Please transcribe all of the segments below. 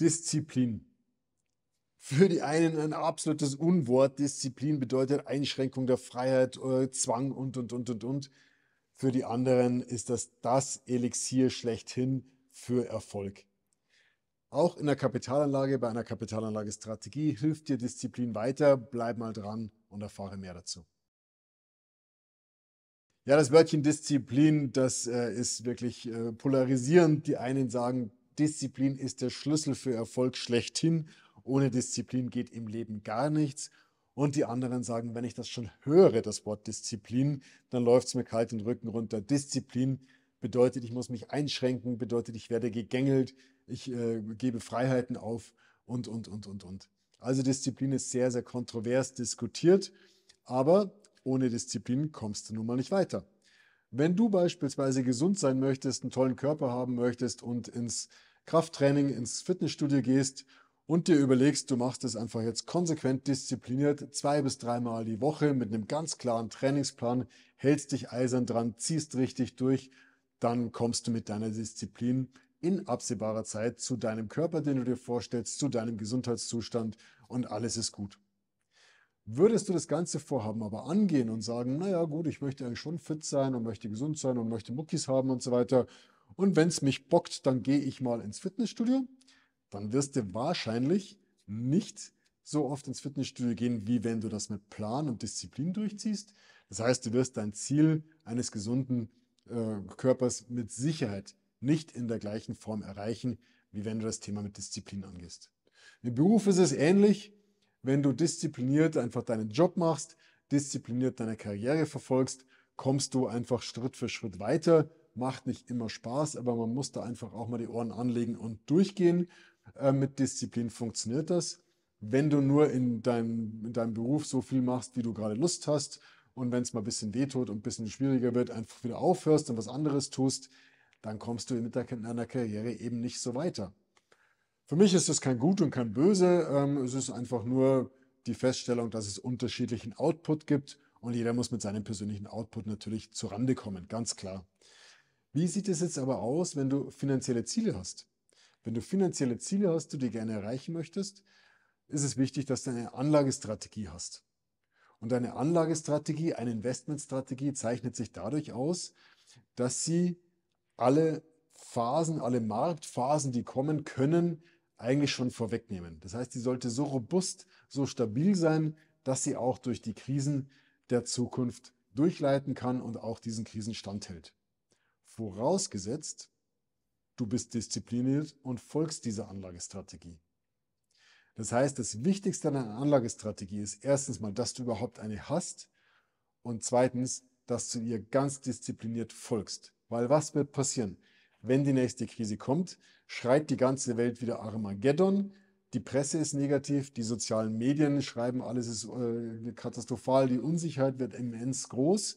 Disziplin. Für die einen ein absolutes Unwort. Disziplin bedeutet Einschränkung der Freiheit, äh, Zwang und, und, und, und, und. Für die anderen ist das das Elixier schlechthin für Erfolg. Auch in der Kapitalanlage, bei einer Kapitalanlagestrategie hilft dir Disziplin weiter. Bleib mal dran und erfahre mehr dazu. Ja, das Wörtchen Disziplin, das äh, ist wirklich äh, polarisierend. Die einen sagen, Disziplin ist der Schlüssel für Erfolg schlechthin. Ohne Disziplin geht im Leben gar nichts. Und die anderen sagen, wenn ich das schon höre, das Wort Disziplin, dann läuft es mir kalt den Rücken runter. Disziplin bedeutet, ich muss mich einschränken, bedeutet, ich werde gegängelt, ich äh, gebe Freiheiten auf und, und, und, und, und. Also Disziplin ist sehr, sehr kontrovers diskutiert, aber ohne Disziplin kommst du nun mal nicht weiter. Wenn du beispielsweise gesund sein möchtest, einen tollen Körper haben möchtest und ins Krafttraining, ins Fitnessstudio gehst und dir überlegst, du machst es einfach jetzt konsequent diszipliniert, zwei bis dreimal die Woche mit einem ganz klaren Trainingsplan, hältst dich eisern dran, ziehst richtig durch, dann kommst du mit deiner Disziplin in absehbarer Zeit zu deinem Körper, den du dir vorstellst, zu deinem Gesundheitszustand und alles ist gut. Würdest du das ganze Vorhaben aber angehen und sagen, naja gut, ich möchte eigentlich schon fit sein und möchte gesund sein und möchte Muckis haben und so weiter. Und wenn es mich bockt, dann gehe ich mal ins Fitnessstudio. Dann wirst du wahrscheinlich nicht so oft ins Fitnessstudio gehen, wie wenn du das mit Plan und Disziplin durchziehst. Das heißt, du wirst dein Ziel eines gesunden äh, Körpers mit Sicherheit nicht in der gleichen Form erreichen, wie wenn du das Thema mit Disziplin angehst. Im Beruf ist es ähnlich wenn du diszipliniert einfach deinen Job machst, diszipliniert deine Karriere verfolgst, kommst du einfach Schritt für Schritt weiter. Macht nicht immer Spaß, aber man muss da einfach auch mal die Ohren anlegen und durchgehen. Äh, mit Disziplin funktioniert das. Wenn du nur in deinem, in deinem Beruf so viel machst, wie du gerade Lust hast, und wenn es mal ein bisschen wehtut und ein bisschen schwieriger wird, einfach wieder aufhörst und was anderes tust, dann kommst du in deiner Karriere eben nicht so weiter. Für mich ist das kein Gut und kein Böse. Ähm, es ist einfach nur die Feststellung, dass es unterschiedlichen Output gibt und jeder muss mit seinem persönlichen Output natürlich zurande kommen, ganz klar. Wie sieht es jetzt aber aus, wenn du finanzielle Ziele hast? Wenn du finanzielle Ziele hast, die du gerne erreichen möchtest, ist es wichtig, dass du eine Anlagestrategie hast. Und eine Anlagestrategie, eine Investmentstrategie zeichnet sich dadurch aus, dass sie alle Phasen, alle Marktphasen, die kommen können, eigentlich schon vorwegnehmen. Das heißt, sie sollte so robust, so stabil sein, dass sie auch durch die Krisen der Zukunft durchleiten kann und auch diesen Krisen standhält. Vorausgesetzt, du bist diszipliniert und folgst dieser Anlagestrategie. Das heißt, das Wichtigste an einer Anlagestrategie ist erstens mal, dass du überhaupt eine hast und zweitens, dass du ihr ganz diszipliniert folgst. Weil was wird passieren? Wenn die nächste Krise kommt, schreit die ganze Welt wieder Armageddon. Die Presse ist negativ, die sozialen Medien schreiben, alles ist äh, katastrophal, die Unsicherheit wird immens groß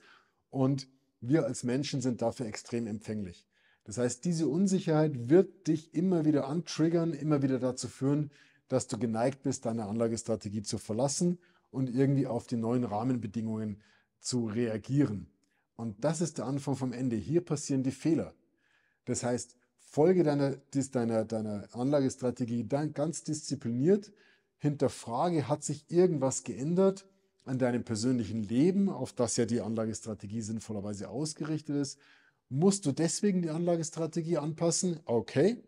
und wir als Menschen sind dafür extrem empfänglich. Das heißt, diese Unsicherheit wird dich immer wieder antriggern, immer wieder dazu führen, dass du geneigt bist, deine Anlagestrategie zu verlassen und irgendwie auf die neuen Rahmenbedingungen zu reagieren. Und das ist der Anfang vom Ende. Hier passieren die Fehler. Das heißt, folge deiner, deiner, deiner Anlagestrategie dann ganz diszipliniert, hinterfrage, hat sich irgendwas geändert an deinem persönlichen Leben, auf das ja die Anlagestrategie sinnvollerweise ausgerichtet ist. Musst du deswegen die Anlagestrategie anpassen? Okay.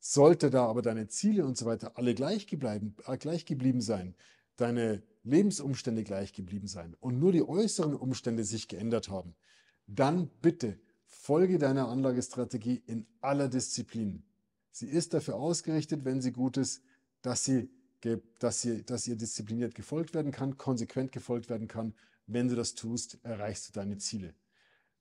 Sollte da aber deine Ziele und so weiter alle gleich geblieben, äh, gleich geblieben sein, deine Lebensumstände gleich geblieben sein und nur die äußeren Umstände sich geändert haben, dann bitte Folge deiner Anlagestrategie in aller Disziplin. Sie ist dafür ausgerichtet, wenn sie gut ist, dass sie, dass sie, dass ihr diszipliniert gefolgt werden kann, konsequent gefolgt werden kann. Wenn du das tust, erreichst du deine Ziele.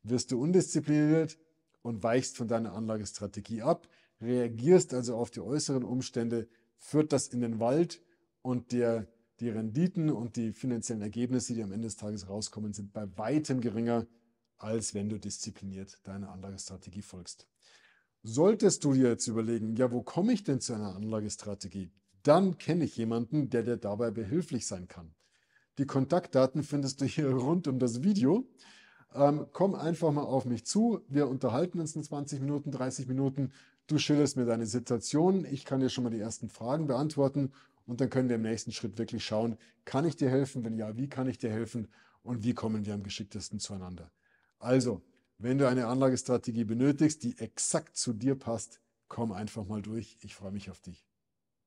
Wirst du undiszipliniert und weichst von deiner Anlagestrategie ab, reagierst also auf die äußeren Umstände, führt das in den Wald und der, die Renditen und die finanziellen Ergebnisse, die am Ende des Tages rauskommen, sind bei weitem geringer als wenn du diszipliniert deiner Anlagestrategie folgst. Solltest du dir jetzt überlegen, ja, wo komme ich denn zu einer Anlagestrategie? Dann kenne ich jemanden, der dir dabei behilflich sein kann. Die Kontaktdaten findest du hier rund um das Video. Ähm, komm einfach mal auf mich zu. Wir unterhalten uns in 20 Minuten, 30 Minuten. Du schilderst mir deine Situation. Ich kann dir schon mal die ersten Fragen beantworten. Und dann können wir im nächsten Schritt wirklich schauen, kann ich dir helfen? Wenn ja, wie kann ich dir helfen? Und wie kommen wir am geschicktesten zueinander? Also, wenn du eine Anlagestrategie benötigst, die exakt zu dir passt, komm einfach mal durch. Ich freue mich auf dich.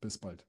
Bis bald.